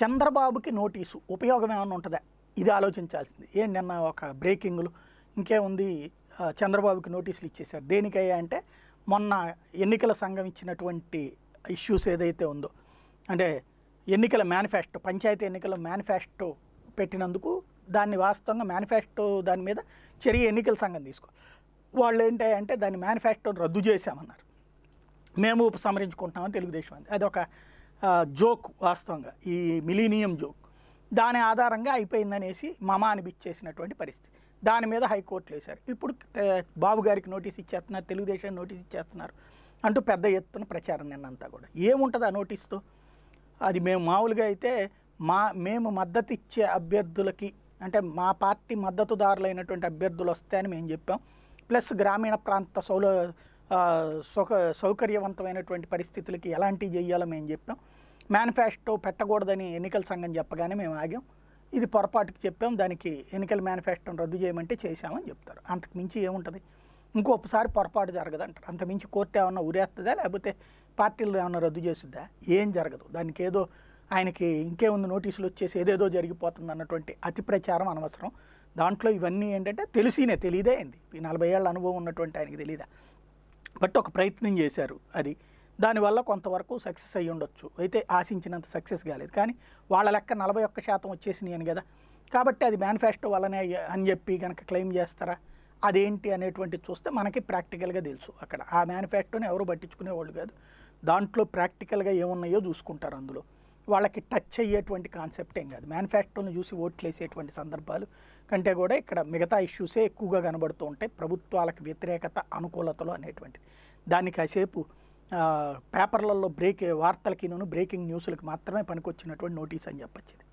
చంద్రబాబుకి నోటీసు ఉపయోగం ఏమైనా ఉంటుందా ఇది ఆలోచించాల్సింది ఏం నిన్న ఒక బ్రేకింగ్లు ఇంకేముంది చంద్రబాబుకి నోటీసులు ఇచ్చేశారు దేనికయ్యా అంటే మొన్న ఎన్నికల సంఘం ఇచ్చినటువంటి ఇష్యూస్ ఏదైతే ఉందో అంటే ఎన్నికల మేనిఫెస్టో పంచాయతీ ఎన్నికల మేనిఫెస్టో పెట్టినందుకు దాన్ని వాస్తవంగా మేనిఫెస్టో దాని మీద చర్య ఎన్నికల సంఘం తీసుకో వాళ్ళు ఏంటి అంటే దాన్ని మేనిఫెస్టోని రద్దు చేశామన్నారు మేము ఉపసంహరించుకుంటామని తెలుగుదేశం అది ఒక జోక్ వాస్తవంగా ఈ మిలీనియం జోక్ దాని ఆధారంగా అయిపోయిందనేసి మమా అనిపించేసినటువంటి పరిస్థితి దాని మీద హైకోర్టులు వేశారు ఇప్పుడు బాబు గారికి నోటీస్ ఇచ్చేస్తున్నారు తెలుగుదేశానికి నోటీస్ ఇచ్చేస్తున్నారు అంటూ పెద్ద ఎత్తున ప్రచారం నిన్నంతా కూడా ఏముంటుంది ఆ నోటీస్తో అది మేము మామూలుగా అయితే మా మేము మద్దతు ఇచ్చే అభ్యర్థులకి అంటే మా పార్టీ మద్దతుదారులైనటువంటి అభ్యర్థులు వస్తాయని మేము చెప్పాం ప్లస్ గ్రామీణ ప్రాంత సౌల సుఖ సౌకర్యవంతమైనటువంటి పరిస్థితులకి ఎలాంటివి చేయాలో మేము చెప్పాం మేనిఫెస్టో పెట్టకూడదని ఎన్నికల సంఘం చెప్పగానే మేము ఆగాం ఇది పొరపాటుకి చెప్పాం దానికి ఎన్నికల మేనిఫెస్టోని రద్దు చేయమంటే చేశామని చెప్తారు అంతకు మించి ఏముంటుంది ఇంకొకసారి పొరపాటు జరగదంటారు మించి కోర్టు ఏమన్నా ఉరేస్తుందా లేకపోతే పార్టీలు ఏమన్నా రద్దు చేస్తుందా ఏం జరగదు దానికి ఏదో ఆయనకి ఇంకేముంది నోటీసులు వచ్చేసి ఏదేదో జరిగిపోతుంది అన్నటువంటి అతి ప్రచారం అనవసరం దాంట్లో ఇవన్నీ ఏంటంటే తెలిసినే తెలియదే అయింది నలభై ఏళ్ళ అనుభవం ఉన్నటువంటి ఆయనకి తెలియదా బట్ ఒక ప్రయత్నం చేశారు అది దానివల్ల కొంతవరకు సక్సెస్ అయ్యి ఉండొచ్చు అయితే ఆశించినంత సక్సెస్ కాలేదు కానీ వాళ్ళ లెక్క నలభై ఒక్క శాతం వచ్చేసినాయి అని కదా కాబట్టి అది మేనిఫెస్టో వల్లనే అని చెప్పి కనుక క్లెయిమ్ చేస్తారా అదేంటి అనేటువంటిది చూస్తే మనకి ప్రాక్టికల్గా తెలుసు అక్కడ ఆ మేనిఫెస్టోని ఎవరు పట్టించుకునేవాళ్ళు కాదు దాంట్లో ప్రాక్టికల్గా ఏమున్నాయో చూసుకుంటారు అందులో వాళ్ళకి టచ్ అయ్యేటువంటి కాన్సెప్ట్ ఏం కాదు మ్యానుఫ్యాక్చర్ను చూసి ఓట్లేసేటువంటి సందర్భాలు కంటే కూడా ఇక్కడ మిగతా ఇష్యూసే ఎక్కువగా కనబడుతూ ఉంటాయి ప్రభుత్వాలకు వ్యతిరేకత అనుకూలతలు అనేటువంటిది దాని కాసేపు పేపర్లలో బ్రేక్ వార్తలకి వార్తలకినూ బ్రేకింగ్ న్యూస్లకు మాత్రమే పనికొచ్చినటువంటి నోటీస్ అని చెప్పచ్చేది